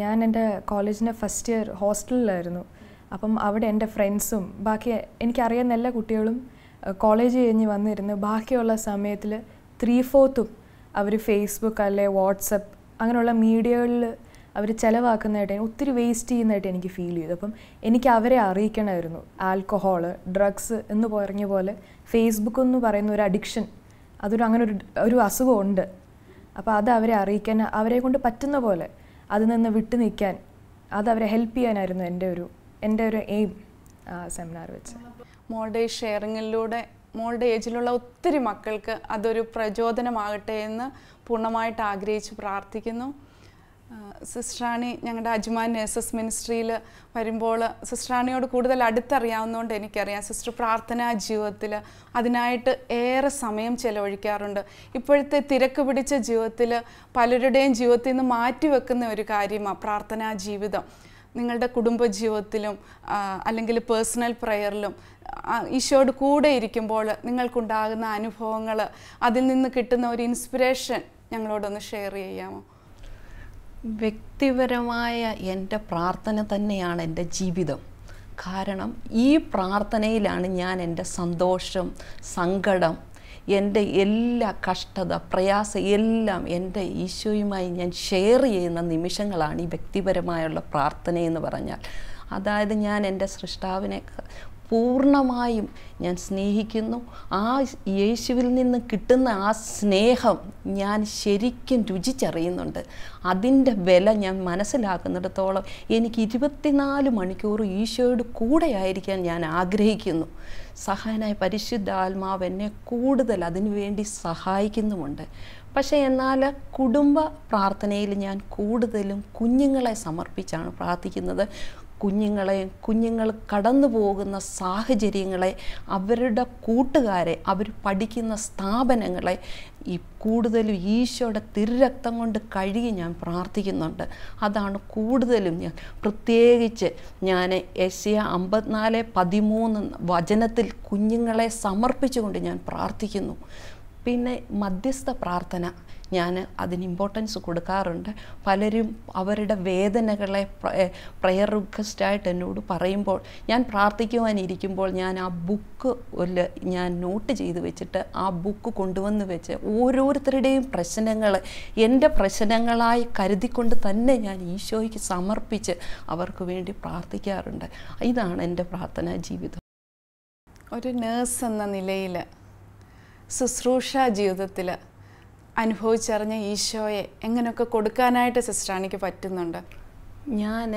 F: ഞാൻ എൻ്റെ കോളേജിൻ്റെ ഫസ്റ്റ് ഇയർ ഹോസ്റ്റലിലായിരുന്നു അപ്പം അവിടെ എൻ്റെ ഫ്രണ്ട്സും ബാക്കി എനിക്കറിയാവുന്ന എല്ലാ കുട്ടികളും കോളേജ് കഴിഞ്ഞ് വന്നിരുന്നു ബാക്കിയുള്ള സമയത്തിൽ ത്രീ ഫോർത്തും അവർ ഫേസ്ബുക്ക് അല്ലെ വാട്സപ്പ് അങ്ങനെയുള്ള മീഡിയകളിൽ അവർ ചിലവാക്കുന്നതായിട്ട് ഒത്തിരി വേസ്റ്റ് ചെയ്യുന്നതായിട്ട് എനിക്ക് ഫീൽ ചെയ്തു അപ്പം എനിക്ക് അവരെ അറിയിക്കണമായിരുന്നു ആൽക്കഹോൾ ഡ്രഗ്സ് എന്ന് പറഞ്ഞ പോലെ ഫേസ്ബുക്ക് എന്ന് പറയുന്ന ഒരു അഡിക്ഷൻ അതൊരു അങ്ങനെ ഒരു ഒരു അസുഖമുണ്ട് അപ്പോൾ അത് അവരെ അറിയിക്കാൻ അവരെ കൊണ്ട് പറ്റുന്ന പോലെ അതിൽ നിന്ന് വിട്ടു നിൽക്കാൻ അവരെ ഹെൽപ്പ് ചെയ്യാനായിരുന്നു എൻ്റെ ഒരു എൻ്റെ ഒരു എയിം സെമിനാർ
D: വെച്ച് മോളുടെ ഈ ഷെയറിങ്ങിലൂടെ മോളുടെ ഏജിലുള്ള ഒത്തിരി മക്കൾക്ക് അതൊരു പ്രചോദനമാകട്ടെ എന്ന് പൂർണ്ണമായിട്ട് ആഗ്രഹിച്ച് പ്രാർത്ഥിക്കുന്നു സിസ്റ്ററാണി ഞങ്ങളുടെ അജ്മാൻ നേഴ്സസ് മിനിസ്ട്രിയിൽ വരുമ്പോൾ സിസ്റ്ററാണിയോട് കൂടുതൽ അടുത്തറിയാവുന്നതുകൊണ്ട് എനിക്കറിയാം സിസ്റ്റർ പ്രാർത്ഥനാ ജീവിതത്തിൽ അതിനായിട്ട് ഏറെ സമയം ചെലവഴിക്കാറുണ്ട് ഇപ്പോഴത്തെ തിരക്ക് പിടിച്ച ജീവിതത്തിൽ പലരുടെയും ജീവിതത്തിൽ നിന്ന് മാറ്റിവെക്കുന്ന ഒരു കാര്യമാണ് പ്രാർത്ഥനാ ജീവിതം നിങ്ങളുടെ കുടുംബജീവിതത്തിലും അല്ലെങ്കിൽ പേഴ്സണൽ പ്രയറിലും ഈശോയോട് കൂടെ ഇരിക്കുമ്പോൾ നിങ്ങൾക്കുണ്ടാകുന്ന അനുഭവങ്ങൾ അതിൽ നിന്ന് കിട്ടുന്ന ഒരു ഇൻസ്പിറേഷൻ ഞങ്ങളോടൊന്ന് ഷെയർ ചെയ്യാമോ
E: വ്യക്തിപരമായ എൻ്റെ പ്രാർത്ഥന തന്നെയാണ് എൻ്റെ ജീവിതം കാരണം ഈ പ്രാർത്ഥനയിലാണ് ഞാൻ എൻ്റെ സന്തോഷം സങ്കടം എൻ്റെ എല്ലാ കഷ്ടത പ്രയാസം എല്ലാം എൻ്റെ ഈശോയുമായി ഞാൻ ഷെയർ ചെയ്യുന്ന നിമിഷങ്ങളാണ് ഈ വ്യക്തിപരമായുള്ള പ്രാർത്ഥനയെന്ന് പറഞ്ഞാൽ അതായത് ഞാൻ എൻ്റെ സൃഷ്ടാവിനെ പൂർണ്ണമായും ഞാൻ സ്നേഹിക്കുന്നു ആ യേശുവിൽ നിന്ന് കിട്ടുന്ന ആ സ്നേഹം ഞാൻ ശരിക്കും രുചിച്ചറിയുന്നുണ്ട് അതിൻ്റെ വില ഞാൻ മനസ്സിലാക്കുന്നിടത്തോളം എനിക്ക് ഇരുപത്തിനാല് മണിക്കൂർ ഈശോയുടെ കൂടെ ആയിരിക്കാൻ ഞാൻ ആഗ്രഹിക്കുന്നു സഹായനായ ആത്മാവ് എന്നെ കൂടുതൽ അതിനുവേണ്ടി സഹായിക്കുന്നുമുണ്ട് പക്ഷേ എന്നാൽ കുടുംബ പ്രാർത്ഥനയിൽ ഞാൻ കൂടുതലും കുഞ്ഞുങ്ങളെ സമർപ്പിച്ചാണ് പ്രാർത്ഥിക്കുന്നത് കുഞ്ഞുങ്ങളെ കുഞ്ഞുങ്ങൾ കടന്നു പോകുന്ന സാഹചര്യങ്ങളെ അവരുടെ കൂട്ടുകാരെ അവർ പഠിക്കുന്ന സ്ഥാപനങ്ങളെ ഈ കൂടുതലും ഈശോയുടെ തിരുരക്തം കൊണ്ട് കഴുകി ഞാൻ പ്രാർത്ഥിക്കുന്നുണ്ട് അതാണ് കൂടുതലും ഞാൻ പ്രത്യേകിച്ച് ഞാൻ എസ് അമ്പത്തിനാല് പതിമൂന്ന് വചനത്തിൽ കുഞ്ഞുങ്ങളെ സമർപ്പിച്ചുകൊണ്ട് ഞാൻ പ്രാർത്ഥിക്കുന്നു പിന്നെ മധ്യസ്ഥ പ്രാർത്ഥന ഞാൻ അതിന് ഇമ്പോർട്ടൻസ് കൊടുക്കാറുണ്ട് പലരും അവരുടെ വേദനകളെ പ്രെയർ റിക്വസ്റ്റായിട്ട് എന്നോട് പറയുമ്പോൾ ഞാൻ പ്രാർത്ഥിക്കുവാനിരിക്കുമ്പോൾ ഞാൻ ആ ബുക്ക് ഞാൻ നോട്ട് ചെയ്ത് വെച്ചിട്ട് ആ ബുക്ക് കൊണ്ടുവന്ന് വെച്ച് ഓരോരുത്തരുടെയും പ്രശ്നങ്ങൾ എൻ്റെ പ്രശ്നങ്ങളായി കരുതിക്കൊണ്ട് തന്നെ ഞാൻ ഈശോയ്ക്ക് സമർപ്പിച്ച് അവർക്ക് വേണ്ടി പ്രാർത്ഥിക്കാറുണ്ട് ഇതാണ് എൻ്റെ പ്രാർത്ഥനാ ജീവിതം
D: ഒരു നേഴ്സ് എന്ന നിലയിൽ ശുശ്രൂഷ ജീവിതത്തിൽ അനുഭവിച്ചറിഞ്ഞ ഈശോയെ എങ്ങനെയൊക്കെ കൊടുക്കാനായിട്ട് സിസ്റ്റർ എനിക്ക് പറ്റുന്നുണ്ട്
E: ഞാൻ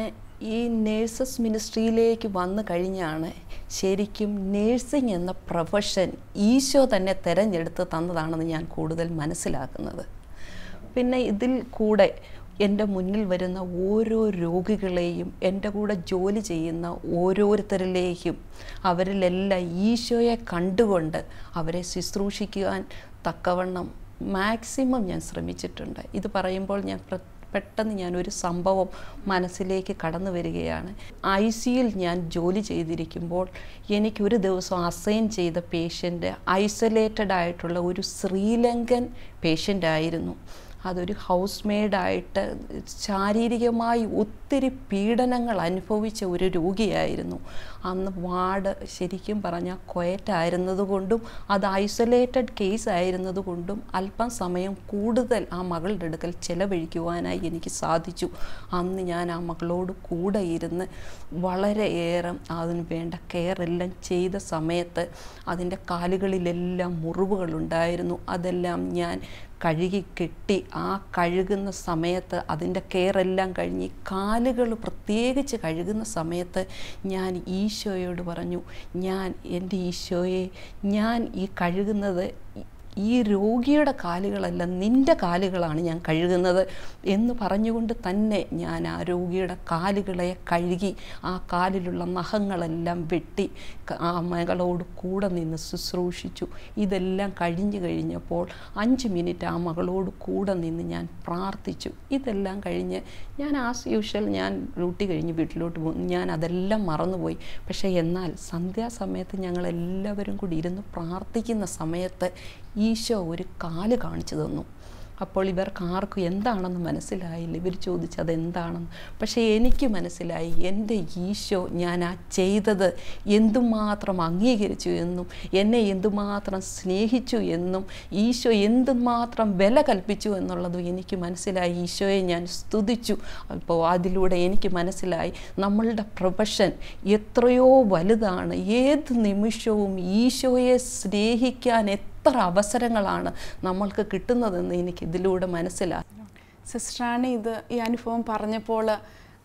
E: ഈ നേഴ്സസ് മിനിസ്ട്രിയിലേക്ക് വന്നു കഴിഞ്ഞാണ് ശരിക്കും നേഴ്സിംഗ് എന്ന പ്രൊഫഷൻ ഈശോ തന്നെ തിരഞ്ഞെടുത്ത് തന്നതാണെന്ന് ഞാൻ കൂടുതൽ മനസ്സിലാക്കുന്നത് പിന്നെ ഇതിൽ കൂടെ എൻ്റെ മുന്നിൽ വരുന്ന ഓരോ രോഗികളെയും എൻ്റെ കൂടെ ജോലി ചെയ്യുന്ന ഓരോരുത്തരിലേക്കും അവരിലെല്ലാം ഈശോയെ കണ്ടുകൊണ്ട് അവരെ ശുശ്രൂഷിക്കുവാൻ തക്കവണ്ണം മാക്സിമം ഞാൻ ശ്രമിച്ചിട്ടുണ്ട് ഇത് പറയുമ്പോൾ ഞാൻ പെട്ടെന്ന് ഞാനൊരു സംഭവം മനസ്സിലേക്ക് കടന്നു വരികയാണ് ഐ സിയിൽ ഞാൻ ജോലി ചെയ്തിരിക്കുമ്പോൾ എനിക്കൊരു ദിവസം അസൈൻ ചെയ്ത പേഷ്യൻ്റ് ഐസൊലേറ്റഡ് ആയിട്ടുള്ള ഒരു ശ്രീലങ്കൻ പേഷ്യൻ്റായിരുന്നു അതൊരു ഹൗസ് മെയ്ഡായിട്ട് ശാരീരികമായി ഒത്തിരി പീഡനങ്ങൾ അനുഭവിച്ച ഒരു രോഗിയായിരുന്നു അന്ന് വാർഡ് ശരിക്കും പറഞ്ഞാൽ കൊയറ്റായിരുന്നതുകൊണ്ടും അത് ഐസൊലേറ്റഡ് കേസ് ആയിരുന്നതുകൊണ്ടും അല്പം സമയം കൂടുതൽ ആ മകളുടെ അടുക്കൽ ചെലവഴിക്കുവാനായി എനിക്ക് സാധിച്ചു അന്ന് ഞാൻ ആ മകളോട് കൂടെ ഇരുന്ന് വളരെയേറെ അതിന് വേണ്ട കെയർ എല്ലാം ചെയ്ത സമയത്ത് അതിൻ്റെ കാലുകളിലെല്ലാം മുറിവുകളുണ്ടായിരുന്നു അതെല്ലാം ഞാൻ കഴുകി കെട്ടി ആ കഴുകുന്ന സമയത്ത് അതിൻ്റെ കെയറെല്ലാം എല്ലാം കഴിഞ്ഞ് കാലുകൾ പ്രത്യേകിച്ച് കഴുകുന്ന സമയത്ത് ഞാൻ ഈശോയോട് പറഞ്ഞു ഞാൻ എൻ്റെ ഈശോയെ ഞാൻ ഈ കഴുകുന്നത് ഈ രോഗിയുടെ കാലുകളല്ല നിൻ്റെ കാലുകളാണ് ഞാൻ കഴുകുന്നത് എന്ന് പറഞ്ഞുകൊണ്ട് തന്നെ ഞാൻ ആ രോഗിയുടെ കാലുകളെ കഴുകി ആ കാലിലുള്ള നഖങ്ങളെല്ലാം വെട്ടി ആ മകളോട് കൂടെ നിന്ന് ശുശ്രൂഷിച്ചു ഇതെല്ലാം കഴിഞ്ഞു കഴിഞ്ഞപ്പോൾ അഞ്ച് മിനിറ്റ് ആ മകളോട് കൂടെ നിന്ന് ഞാൻ പ്രാർത്ഥിച്ചു ഇതെല്ലാം കഴിഞ്ഞ് ഞാൻ ആസ് യൂഷ്വൽ ഞാൻ ഡ്യൂട്ടി കഴിഞ്ഞ് വീട്ടിലോട്ട് പോകും ഞാൻ അതെല്ലാം മറന്നുപോയി പക്ഷേ എന്നാൽ സന്ധ്യാസമയത്ത് ഞങ്ങളെല്ലാവരും കൂടി ഇരുന്ന് പ്രാർത്ഥിക്കുന്ന സമയത്ത് ഈശോ ഒരു കാല് കാണിച്ചു തന്നു അപ്പോൾ ഇവർ ആർക്കും എന്താണെന്ന് മനസ്സിലായില്ല ഇവർ ചോദിച്ചത് എന്താണെന്ന് പക്ഷേ എനിക്ക് മനസ്സിലായി എൻ്റെ ഈശോ ഞാൻ ആ ചെയ്തത് എന്തുമാത്രം അംഗീകരിച്ചു എന്നും എന്നെ എന്തുമാത്രം സ്നേഹിച്ചു എന്നും ഈശോ എന്തുമാത്രം വില കൽപ്പിച്ചു എന്നുള്ളതും എനിക്ക് മനസ്സിലായി ഈശോയെ ഞാൻ സ്തുതിച്ചു അപ്പോൾ അതിലൂടെ എനിക്ക് മനസ്സിലായി നമ്മളുടെ പ്രൊഫഷൻ എത്രയോ വലുതാണ് ഏത് നിമിഷവും ഈശോയെ സ്നേഹിക്കാൻ എത്ര എത്ര അവസരങ്ങളാണ് നമ്മൾക്ക് കിട്ടുന്നതെന്ന് എനിക്ക് ഇതിലൂടെ മനസ്സിലാക്കി
D: സിസ്റ്ററാണ് ഇത് ഈ അനുഭവം പറഞ്ഞപ്പോൾ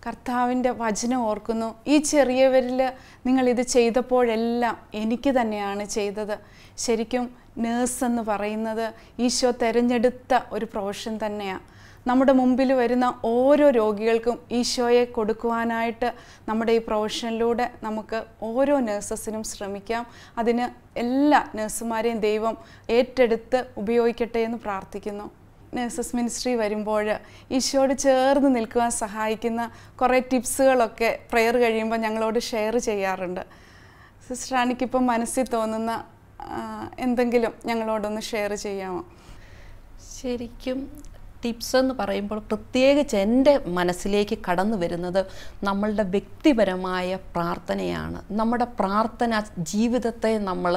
D: കർത്താവിൻ്റെ വചനം ഓർക്കുന്നു ഈ ചെറിയവരിൽ നിങ്ങളിത് ചെയ്തപ്പോഴെല്ലാം എനിക്ക് തന്നെയാണ് ചെയ്തത് ശരിക്കും നേഴ്സ് എന്ന് പറയുന്നത് ഈശോ തിരഞ്ഞെടുത്ത ഒരു പ്രൊഫഷൻ തന്നെയാണ് നമ്മുടെ മുമ്പിൽ വരുന്ന ഓരോ രോഗികൾക്കും ഈശോയെ കൊടുക്കുവാനായിട്ട് നമ്മുടെ ഈ പ്രൊഫഷനിലൂടെ നമുക്ക് ഓരോ നേഴ്സസിനും ശ്രമിക്കാം അതിന് എല്ലാ നേഴ്സുമാരെയും ദൈവം ഏറ്റെടുത്ത് ഉപയോഗിക്കട്ടെ എന്ന് പ്രാർത്ഥിക്കുന്നു നേഴ്സസ് മിനിസ്ട്രി വരുമ്പോൾ ഈശോയോട് ചേർന്ന് നിൽക്കുവാൻ സഹായിക്കുന്ന കുറേ ടിപ്സുകളൊക്കെ പ്രെയർ കഴിയുമ്പോൾ ഞങ്ങളോട് ഷെയർ ചെയ്യാറുണ്ട് സിസ്റ്റർ എനിക്കിപ്പം മനസ്സിൽ തോന്നുന്ന എന്തെങ്കിലും ഞങ്ങളോടൊന്ന് ഷെയർ ചെയ്യാമോ
E: ശരിക്കും ടിപ്സ് എന്ന് പറയുമ്പോൾ പ്രത്യേകിച്ച് എൻ്റെ മനസ്സിലേക്ക് കടന്നു വരുന്നത് നമ്മളുടെ വ്യക്തിപരമായ പ്രാർത്ഥനയാണ് നമ്മുടെ പ്രാർത്ഥന ജീവിതത്തെ നമ്മൾ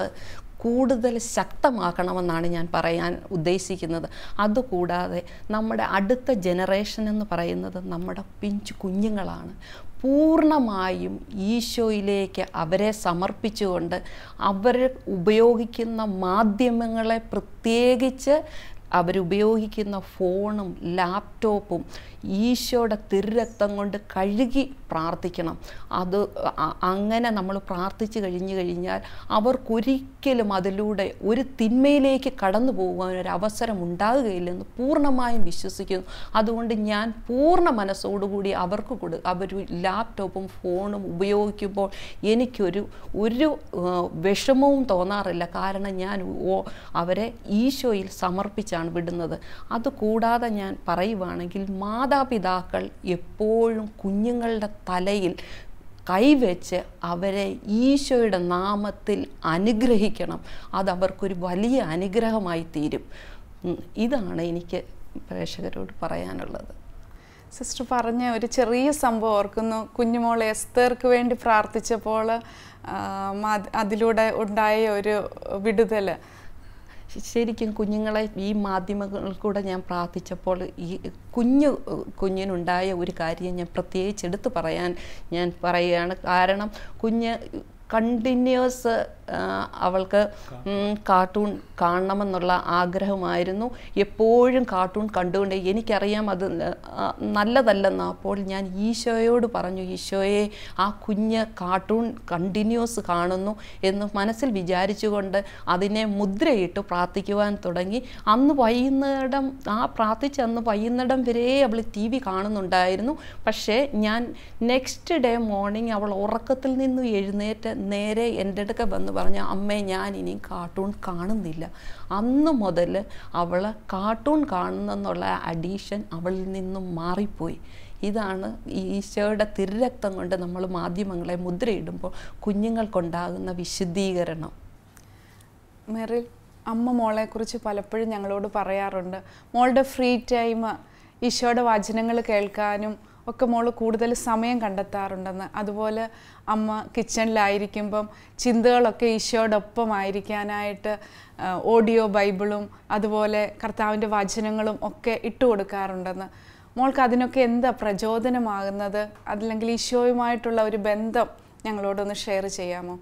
E: കൂടുതൽ ശക്തമാക്കണമെന്നാണ് ഞാൻ പറയാൻ ഉദ്ദേശിക്കുന്നത് അതുകൂടാതെ നമ്മുടെ അടുത്ത ജനറേഷൻ എന്ന് പറയുന്നത് നമ്മുടെ പിഞ്ചു കുഞ്ഞുങ്ങളാണ് പൂർണ്ണമായും ഈശോയിലേക്ക് അവരെ സമർപ്പിച്ചുകൊണ്ട് അവർ ഉപയോഗിക്കുന്ന മാധ്യമങ്ങളെ പ്രത്യേകിച്ച് അവരുപയോഗിക്കുന്ന ഫോണും ലാപ്ടോപ്പും ഈശോയുടെ തിരുരക്തം കൊണ്ട് കഴുകി പ്രാർത്ഥിക്കണം അത് അങ്ങനെ നമ്മൾ പ്രാർത്ഥിച്ചു കഴിഞ്ഞു കഴിഞ്ഞാൽ അവർക്കൊരിക്കലും അതിലൂടെ ഒരു തിന്മയിലേക്ക് കടന്നു പോകുവാൻ ഒരു അവസരം ഉണ്ടാകുകയില്ലെന്ന് പൂർണ്ണമായും വിശ്വസിക്കുന്നു അതുകൊണ്ട് ഞാൻ പൂർണ്ണ മനസ്സോടുകൂടി അവർക്ക് കൊടു അവർ ലാപ്ടോപ്പും ഫോണും ഉപയോഗിക്കുമ്പോൾ എനിക്കൊരു ഒരു വിഷമവും തോന്നാറില്ല കാരണം ഞാൻ അവരെ ഈശോയിൽ സമർപ്പിച്ചാണ് വിടുന്നത് അതുകൂടാതെ ഞാൻ പറയുവാണെങ്കിൽ മാതാപിതാക്കൾ എപ്പോഴും കുഞ്ഞുങ്ങളുടെ തലയിൽ കൈവച്ച് അവരെ ഈശോയുടെ നാമത്തിൽ അനുഗ്രഹിക്കണം അതവർക്കൊരു വലിയ അനുഗ്രഹമായി തീരും ഇതാണ് എനിക്ക് പ്രേക്ഷകരോട് പറയാനുള്ളത് സിസ്റ്റർ പറഞ്ഞ ഒരു
D: ചെറിയ സംഭവം ഓർക്കുന്നു കുഞ്ഞുമോൾ എസ്തേർക്ക് വേണ്ടി പ്രാർത്ഥിച്ചപ്പോൾ
E: അതിലൂടെ ഉണ്ടായ ഒരു വിടുതൽ ശരിക്കും കുഞ്ഞുങ്ങളെ ഈ മാധ്യമങ്ങളിൽ കൂടെ ഞാൻ പ്രാർത്ഥിച്ചപ്പോൾ ഈ കുഞ്ഞു കുഞ്ഞിനുണ്ടായ ഒരു കാര്യം ഞാൻ പ്രത്യേകിച്ച് എടുത്തു പറയാൻ ഞാൻ പറയുകയാണ് കാരണം കുഞ്ഞ് കണ്ടിന്യൂസ് അവൾക്ക് കാർട്ടൂൺ കാണണമെന്നുള്ള ആഗ്രഹമായിരുന്നു എപ്പോഴും കാർട്ടൂൺ കണ്ടുകൊണ്ട് എനിക്കറിയാം അത് നല്ലതല്ലെന്ന് അപ്പോൾ ഞാൻ ഈശോയോട് പറഞ്ഞു ഈശോയെ ആ കുഞ്ഞ് കാർട്ടൂൺ കണ്ടിന്യൂസ് കാണുന്നു എന്ന് മനസ്സിൽ വിചാരിച്ചുകൊണ്ട് അതിനെ മുദ്രയിട്ട് പ്രാർത്ഥിക്കുവാൻ തുടങ്ങി അന്ന് വൈകുന്നേരം ആ പ്രാർത്ഥിച്ച് അന്ന് വൈകുന്നേരം വരെ അവൾ ടി വി കാണുന്നുണ്ടായിരുന്നു പക്ഷേ ഞാൻ നെക്സ്റ്റ് ഡേ മോർണിംഗ് അവൾ ഉറക്കത്തിൽ നിന്ന് എഴുന്നേറ്റ് നേരെ എൻ്റെ അടുക്ക വന്ന് പറഞ്ഞ അമ്മേ ഞാൻ ഇനിയും കാർട്ടൂൺ കാണുന്നില്ല അന്ന് മുതൽ അവൾ കാർട്ടൂൺ കാണുന്നെന്നുള്ള അഡീഷൻ അവളിൽ നിന്നും മാറിപ്പോയി ഇതാണ് ഈശോയുടെ തിരുരക്തം കൊണ്ട് നമ്മൾ മാധ്യമങ്ങളെ മുദ്രയിടുമ്പോൾ കുഞ്ഞുങ്ങൾക്കുണ്ടാകുന്ന വിശുദ്ധീകരണം
D: മെറിൽ അമ്മ മോളെക്കുറിച്ച് പലപ്പോഴും ഞങ്ങളോട് പറയാറുണ്ട് മോളുടെ ഫ്രീ ടൈം ഈശോയുടെ വചനങ്ങൾ കേൾക്കാനും ഒക്കെ മോൾ കൂടുതൽ സമയം കണ്ടെത്താറുണ്ടെന്ന് അതുപോലെ അമ്മ കിച്ചണിലായിരിക്കുമ്പം ചിന്തകളൊക്കെ ഈശോടൊപ്പം ആയിരിക്കാനായിട്ട് ഓഡിയോ ബൈബിളും അതുപോലെ കർത്താവിൻ്റെ വചനങ്ങളും ഒക്കെ ഇട്ടു കൊടുക്കാറുണ്ടെന്ന് മോൾക്ക് അതിനൊക്കെ എന്താ പ്രചോദനമാകുന്നത് അതല്ലെങ്കിൽ ഈശോയുമായിട്ടുള്ള ഒരു ബന്ധം ഞങ്ങളോടൊന്ന് ഷെയർ ചെയ്യാമോ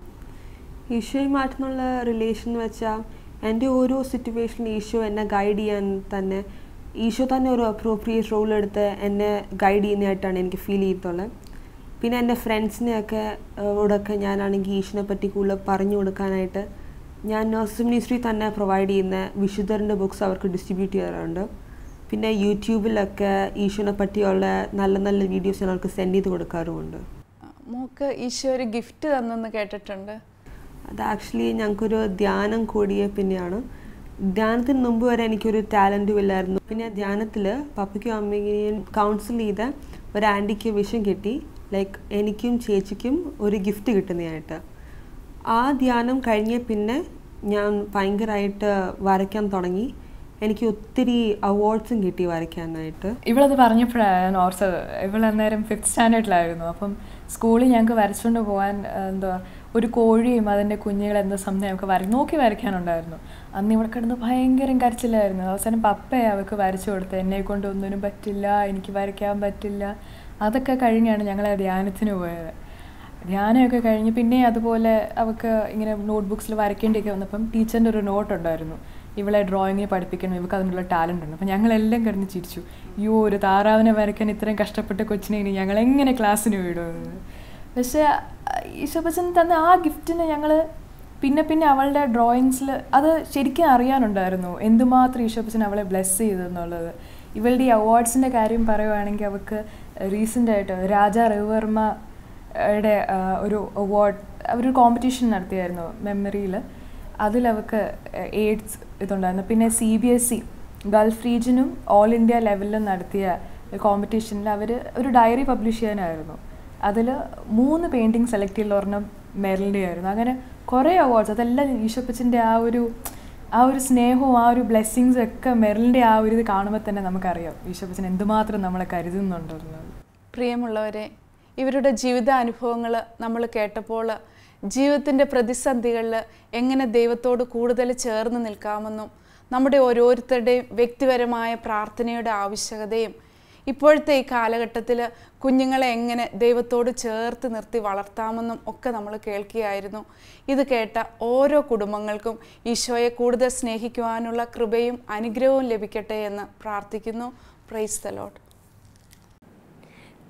E: ഈശോയുമായിട്ടുള്ള റിലേഷൻ വെച്ചാൽ എൻ്റെ ഓരോ സിറ്റുവേഷൻ ഈശോ എന്നെ ഗൈഡ് ചെയ്യാൻ തന്നെ ഈശോ തന്നെ ഒരു അപ്രോപ്രിയേറ്റ് റോൾ എടുത്ത് എന്നെ ഗൈഡ് ചെയ്യുന്നതായിട്ടാണ് എനിക്ക് ഫീൽ ചെയ്തിട്ടുള്ളത് പിന്നെ എൻ്റെ ഫ്രണ്ട്സിനെയൊക്കെ ഇവിടെയൊക്കെ ഞാനാണെങ്കിൽ ഈശോനെ പറ്റി കൂടുതൽ പറഞ്ഞു കൊടുക്കാനായിട്ട് ഞാൻ നഴ്സ് മിനിസ്ട്രി തന്നെ പ്രൊവൈഡ് ചെയ്യുന്ന വിശുദ്ധറിൻ്റെ ബുക്സ് അവർക്ക് ഡിസ്ട്രിബ്യൂട്ട് ചെയ്യാറുണ്ട് പിന്നെ യൂട്യൂബിലൊക്കെ ഈശോനെ പറ്റിയുള്ള നല്ല നല്ല വീഡിയോസ് ഞങ്ങൾക്ക് സെൻഡ് ചെയ്ത് കൊടുക്കാറുമുണ്ട്
D: മോക്ക് ഈശോ ഒരു ഗിഫ്റ്റ് തന്നെന്ന് കേട്ടിട്ടുണ്ട്
E: അത് ആക്ച്വലി ഞങ്ങൾക്കൊരു ധ്യാനം കൂടിയ പിന്നെയാണ് ധ്യാനത്തിന് മുമ്പ് വരെ എനിക്കൊരു ടാലൻറ്റും ഇല്ലായിരുന്നു പിന്നെ ധ്യാനത്തിൽ പപ്പയ്ക്കും അമ്മയും കൗൺസിൽ ചെയ്ത ഒരു ആൻറ്റിക്ക് വിഷം കിട്ടി ലൈക്ക് എനിക്കും ചേച്ചിക്കും ഒരു ഗിഫ്റ്റ് കിട്ടുന്നതായിട്ട് ആ ധ്യാനം കഴിഞ്ഞ പിന്നെ ഞാൻ ഭയങ്കരമായിട്ട് വരയ്ക്കാൻ തുടങ്ങി
F: എനിക്ക് ഒത്തിരി അവാർഡ്സും കിട്ടി വരയ്ക്കാനായിട്ട് ഇവളത് പറഞ്ഞപ്പോഴാണ് ഞാൻ ഓർത്തത് ഇവളന്നേരം ഫിഫ്ത്ത് സ്റ്റാൻഡേർഡിലായിരുന്നു അപ്പം സ്കൂളിൽ ഞങ്ങൾക്ക് വരച്ചുകൊണ്ട് പോകാൻ എന്തുവാ ഒരു കോഴിയും അതിൻ്റെ കുഞ്ഞുങ്ങൾ എന്ന സമയം അവൾക്ക് വര നോക്കി വരയ്ക്കാനുണ്ടായിരുന്നു അന്ന് ഇവിടെ കിടന്ന് ഭയങ്കരം കരച്ചിലായിരുന്നു അവസാനം പപ്പയെ അവൾക്ക് വരച്ചു കൊടുത്തത് എന്നെ കൊണ്ടൊന്നിനും പറ്റില്ല എനിക്ക് വരയ്ക്കാൻ പറ്റില്ല അതൊക്കെ കഴിഞ്ഞാണ് ഞങ്ങൾ ധ്യാനത്തിന് പോയത് ധ്യാനമൊക്കെ കഴിഞ്ഞ് പിന്നെ അതുപോലെ അവൾക്ക് ഇങ്ങനെ നോട്ട് ബുക്സിൽ വരയ്ക്കേണ്ടിയൊക്കെ വന്നപ്പം ടീച്ചറിൻ്റെ ഒരു നോട്ട് ഉണ്ടായിരുന്നു ഇവളെ ഡ്രോയിങ്ങിനെ പഠിപ്പിക്കണം ഇവൾക്ക് അതിനുള്ള ടാലൻ്റ് ഉണ്ട് അപ്പം ഞങ്ങളെല്ലാം കിടന്ന് ചിരിച്ചു അയ്യോ ഒരു താറാവിനെ വരയ്ക്കാൻ ഇത്രയും കഷ്ടപ്പെട്ട കൊച്ചിനെ ഇനി ഞങ്ങളെങ്ങനെ ക്ലാസ്സിന് വിടുമെന്ന് പക്ഷേ ഈശോപ്പച്ചൻ തന്ന ആ ഗിഫ്റ്റിനെ ഞങ്ങൾ പിന്നെ പിന്നെ അവളുടെ ഡ്രോയിങ്സിൽ അത് ശരിക്കും അറിയാനുണ്ടായിരുന്നു എന്തുമാത്രം ഈശോപ്പച്ചൻ അവളെ ബ്ലെസ് ചെയ്തു എന്നുള്ളത് ഇവളുടെ ഈ അവാർഡ്സിൻ്റെ കാര്യം പറയുവാണെങ്കിൽ അവൾക്ക് റീസെൻ്റായിട്ട് രാജാ രവിവർമ്മയുടെ ഒരു അവാർഡ് അവരൊരു കോമ്പറ്റീഷൻ നടത്തിയായിരുന്നു മെമ്മറിയിൽ അതിലവർക്ക് എയ്ഡ്സ് ഇതുണ്ടായിരുന്നു പിന്നെ C B S C Gulf റീജിയനും ഓൾ ഇന്ത്യ ലെവലിലും നടത്തിയ കോമ്പറ്റീഷനിൽ അവർ ഒരു ഡയറി പബ്ലിഷ് ചെയ്യാനായിരുന്നു അതിൽ മൂന്ന് പെയിൻറ്റിങ് സെലക്ട് ചെയ്തുള്ള ഒരെണ്ണം ആയിരുന്നു അങ്ങനെ കുറേ അവാർഡ്സ് അതെല്ലാം ഈശോപ്പച്ചൻ്റെ ആ ഒരു ആ ഒരു സ്നേഹവും ആ ഒരു ബ്ലെസ്സിങ്സും ഒക്കെ മെറിലിൻ്റെ ആ ഒരു ഇത് കാണുമ്പോൾ തന്നെ നമുക്കറിയാം ഈശോപ്പച്ചൻ എന്തുമാത്രം നമ്മളെ കരുതുന്നുണ്ടെന്നുള്ളത്
D: പ്രിയമുള്ളവരെ ഇവരുടെ ജീവിതാനുഭവങ്ങൾ നമ്മൾ കേട്ടപ്പോൾ ജീവിതത്തിൻ്റെ പ്രതിസന്ധികളിൽ എങ്ങനെ ദൈവത്തോട് കൂടുതൽ ചേർന്ന് നിൽക്കാമെന്നും നമ്മുടെ ഓരോരുത്തരുടെയും വ്യക്തിപരമായ പ്രാർത്ഥനയുടെ ആവശ്യകതയും ഇപ്പോഴത്തെ ഈ കാലഘട്ടത്തിൽ കുഞ്ഞുങ്ങളെ എങ്ങനെ ദൈവത്തോട് ചേർത്ത് നിർത്തി വളർത്താമെന്നും ഒക്കെ നമ്മൾ കേൾക്കുകയായിരുന്നു ഇത് കേട്ട ഓരോ കുടുംബങ്ങൾക്കും ഈശോയെ കൂടുതൽ സ്നേഹിക്കുവാനുള്ള കൃപയും അനുഗ്രഹവും
B: ലഭിക്കട്ടെ എന്ന് പ്രാർത്ഥിക്കുന്നു പ്രൈസ് ലോഡ്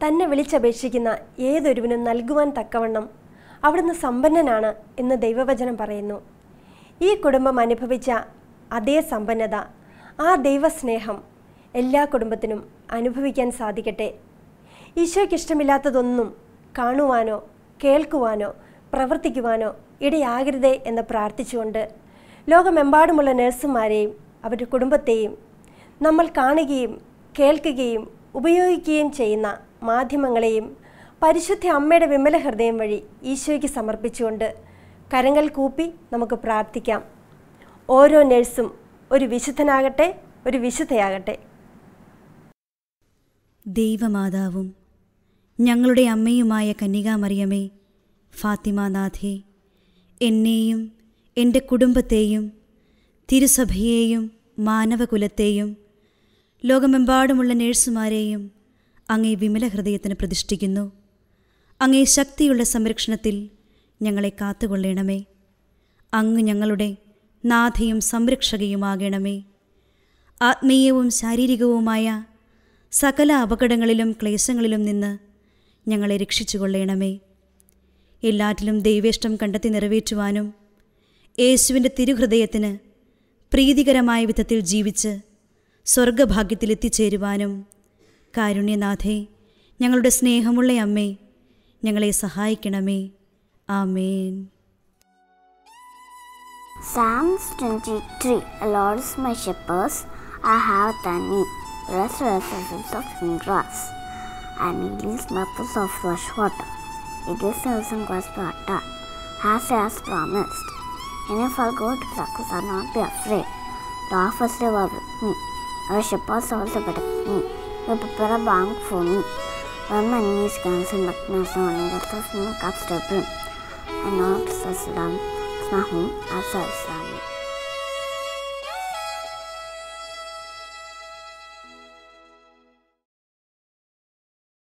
B: തന്നെ വിളിച്ചപേക്ഷിക്കുന്ന ഏതൊരുവിനും നൽകുവാൻ തക്കവണ്ണം അവിടുന്ന് സമ്പന്നനാണ് എന്ന് ദൈവവചനം പറയുന്നു ഈ കുടുംബം അനുഭവിച്ച അതേ സമ്പന്നത ആ ദൈവസ്നേഹം എല്ലാ കുടുംബത്തിനും അനുഭവിക്കാൻ സാധിക്കട്ടെ ഈശോയ്ക്ക് ഇഷ്ടമില്ലാത്തതൊന്നും കാണുവാനോ കേൾക്കുവാനോ പ്രവർത്തിക്കുവാനോ ഇടയാകരുതേ എന്ന് പ്രാർത്ഥിച്ചുകൊണ്ട് ലോകമെമ്പാടുമുള്ള നഴ്സുമാരെയും അവരുടെ കുടുംബത്തെയും നമ്മൾ കാണുകയും കേൾക്കുകയും ഉപയോഗിക്കുകയും ചെയ്യുന്ന മാധ്യമങ്ങളെയും പരിശുദ്ധ അമ്മയുടെ വിമല ഹൃദയം വഴി ഈശോയ്ക്ക് സമർപ്പിച്ചുകൊണ്ട് കരങ്ങൾ കൂപ്പി നമുക്ക് പ്രാർത്ഥിക്കാം ഓരോ നഴ്സും ഒരു വിശുദ്ധനാകട്ടെ ഒരു വിശുദ്ധയാകട്ടെ ദൈവമാതാവും ഞങ്ങളുടെ അമ്മയുമായ കന്യകാമറിയമേ ഫാത്തിമാനാഥേ എന്നെയും എൻ്റെ കുടുംബത്തെയും തിരുസഭയെയും മാനവകുലത്തെയും ലോകമെമ്പാടുമുള്ള നേഴ്സുമാരെയും അങ്ങേ വിമല ഹൃദയത്തിന് പ്രതിഷ്ഠിക്കുന്നു അങ്ങേ ശക്തിയുള്ള സംരക്ഷണത്തിൽ ഞങ്ങളെ കാത്തുകൊള്ളണമേ അങ്ങ് ഞങ്ങളുടെ നാഥയും സംരക്ഷകയുമാകണമേ ആത്മീയവും ശാരീരികവുമായ സകല അപകടങ്ങളിലും ക്ലേശങ്ങളിലും നിന്ന് ഞങ്ങളെ രക്ഷിച്ചു കൊള്ളയണമേ എല്ലാറ്റിലും ദൈവേഷ്ടം കണ്ടെത്തി നിറവേറ്റുവാനും യേശുവിൻ്റെ തിരുഹൃദയത്തിന് പ്രീതികരമായ വിധത്തിൽ ജീവിച്ച് സ്വർഗഭാഗ്യത്തിലെത്തിച്ചേരുവാനും കാരുണ്യനാഥേ ഞങ്ങളുടെ സ്നേഹമുള്ള അമ്മേ ഞങ്ങളെ സഹായിക്കണമേ ആമേൻ Psalms 23 The Lord is my shepherd, I have restoration of grass and release maples of fresh water. It is 1000 grass water, as he has promised. Any if our gold suckers are not be afraid, the officers were with me. Our shippers also better me. They prepare a bank for me. When my knees cancel back my son, the stuff me cups to brim. And all such It's my home, as I